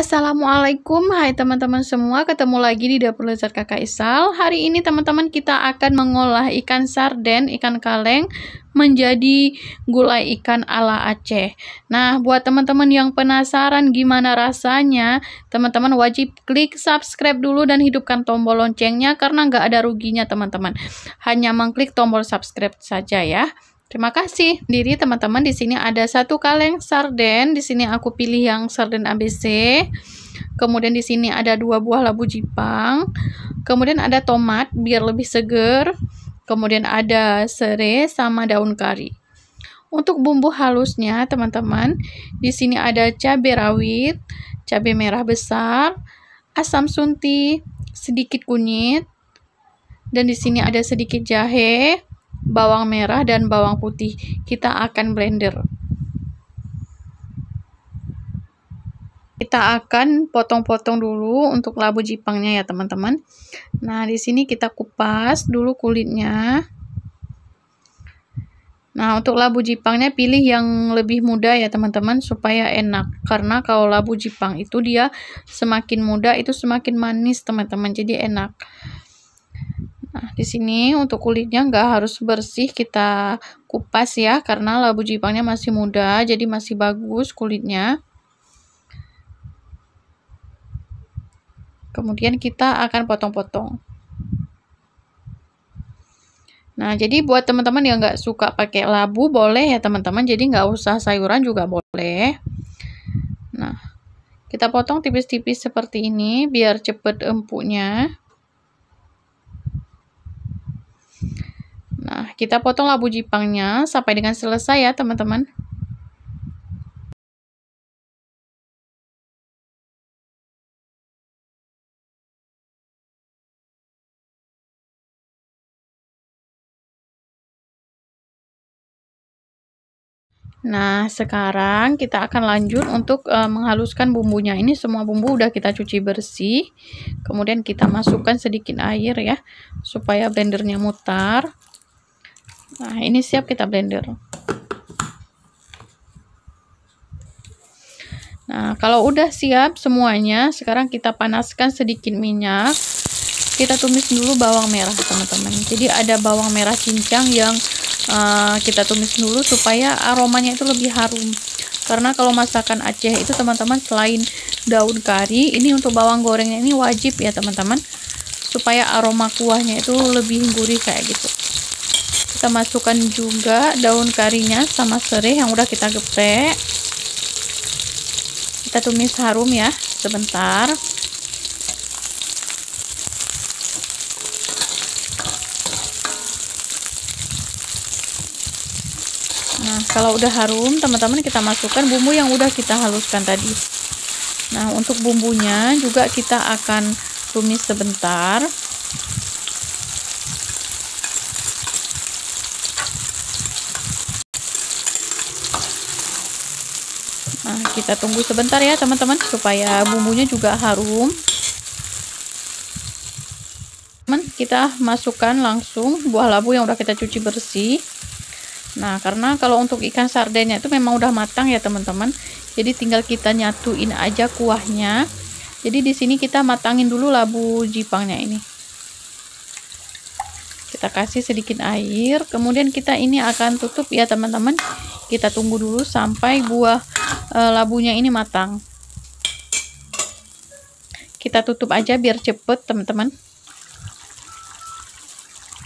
Assalamualaikum, hai teman-teman semua, ketemu lagi di Dapur Lezat Kakak Isal. Hari ini teman-teman kita akan mengolah ikan sarden, ikan kaleng, menjadi gulai ikan ala Aceh. Nah, buat teman-teman yang penasaran gimana rasanya, teman-teman wajib klik subscribe dulu dan hidupkan tombol loncengnya karena nggak ada ruginya teman-teman. Hanya mengklik tombol subscribe saja ya. Terima kasih. Diri teman-teman di sini ada satu kaleng sarden. Di sini aku pilih yang sarden ABC. Kemudian di sini ada dua buah labu jipang. Kemudian ada tomat biar lebih seger. Kemudian ada serai sama daun kari. Untuk bumbu halusnya, teman-teman, di sini ada cabai rawit, cabai merah besar, asam sunti, sedikit kunyit, dan di sini ada sedikit jahe, bawang merah dan bawang putih. Kita akan blender. Kita akan potong-potong dulu untuk labu jipangnya ya teman-teman. Nah di sini kita kupas dulu kulitnya. Nah, untuk labu jipangnya pilih yang lebih muda ya teman-teman supaya enak. Karena kalau labu jipang itu dia semakin muda itu semakin manis teman-teman. Jadi enak. Nah, di sini untuk kulitnya nggak harus bersih kita kupas ya, karena labu jipangnya masih muda, jadi masih bagus kulitnya. Kemudian kita akan potong-potong. Nah, jadi buat teman-teman yang nggak suka pakai labu, boleh ya teman-teman. Jadi nggak usah sayuran juga boleh. Nah, kita potong tipis-tipis seperti ini biar cepet empuknya. Nah, kita potong labu jipangnya sampai dengan selesai ya, teman-teman. Nah, sekarang kita akan lanjut untuk e, menghaluskan bumbunya. Ini semua bumbu udah kita cuci bersih. Kemudian kita masukkan sedikit air ya, supaya blendernya mutar. Nah, ini siap kita blender. Nah, kalau udah siap semuanya, sekarang kita panaskan sedikit minyak. Kita tumis dulu bawang merah, teman-teman. Jadi ada bawang merah cincang yang uh, kita tumis dulu supaya aromanya itu lebih harum. Karena kalau masakan Aceh itu teman-teman selain daun kari, ini untuk bawang gorengnya ini wajib ya, teman-teman. Supaya aroma kuahnya itu lebih gurih kayak gitu kita masukkan juga daun karinya sama serai yang udah kita geprek kita tumis harum ya sebentar nah kalau udah harum teman-teman kita masukkan bumbu yang udah kita haluskan tadi nah untuk bumbunya juga kita akan tumis sebentar kita tunggu sebentar ya teman-teman supaya bumbunya juga harum teman kita masukkan langsung buah labu yang udah kita cuci bersih nah karena kalau untuk ikan sardennya itu memang udah matang ya teman-teman jadi tinggal kita nyatuin aja kuahnya jadi di sini kita matangin dulu labu jipangnya ini kita kasih sedikit air kemudian kita ini akan tutup ya teman-teman kita tunggu dulu sampai buah e, labunya ini matang kita tutup aja biar cepet teman-teman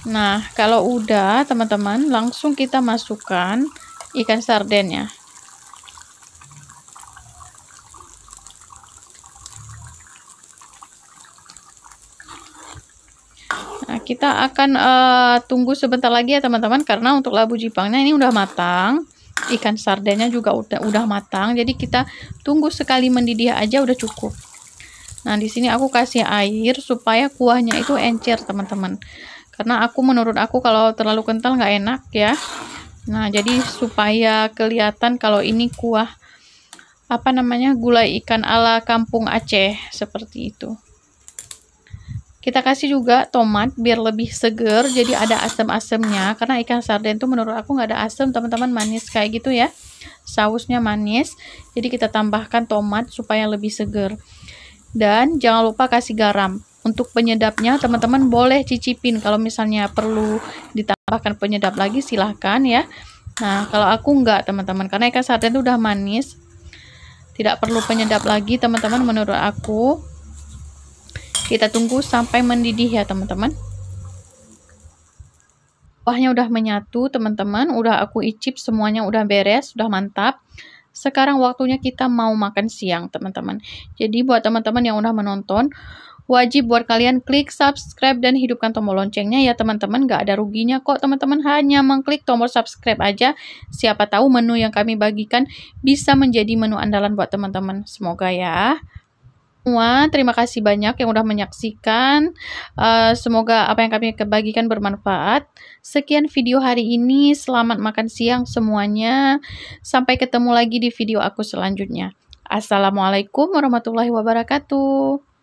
nah kalau udah teman-teman langsung kita masukkan ikan sardennya kita akan uh, tunggu sebentar lagi ya teman-teman karena untuk labu jipangnya ini udah matang ikan sardennya juga udah udah matang jadi kita tunggu sekali mendidih aja udah cukup nah di sini aku kasih air supaya kuahnya itu encer teman-teman karena aku menurut aku kalau terlalu kental nggak enak ya nah jadi supaya kelihatan kalau ini kuah apa namanya gulai ikan ala kampung Aceh seperti itu kita kasih juga tomat biar lebih seger, jadi ada asam-asamnya. Karena ikan sarden tuh menurut aku nggak ada asam, teman-teman manis kayak gitu ya. Sausnya manis, jadi kita tambahkan tomat supaya lebih seger. Dan jangan lupa kasih garam. Untuk penyedapnya teman-teman boleh cicipin kalau misalnya perlu ditambahkan penyedap lagi silahkan ya. Nah kalau aku nggak teman-teman karena ikan sarden itu udah manis, tidak perlu penyedap lagi teman-teman menurut aku. Kita tunggu sampai mendidih ya teman-teman. Kuahnya udah menyatu teman-teman, udah aku icip semuanya udah beres, udah mantap. Sekarang waktunya kita mau makan siang teman-teman. Jadi buat teman-teman yang udah menonton, wajib buat kalian klik subscribe dan hidupkan tombol loncengnya ya teman-teman gak ada ruginya kok teman-teman hanya mengklik tombol subscribe aja siapa tahu menu yang kami bagikan bisa menjadi menu andalan buat teman-teman semoga ya semua. Terima kasih banyak yang udah menyaksikan. Uh, semoga apa yang kami kebagikan bermanfaat. Sekian video hari ini. Selamat makan siang semuanya. Sampai ketemu lagi di video aku selanjutnya. Assalamualaikum warahmatullahi wabarakatuh.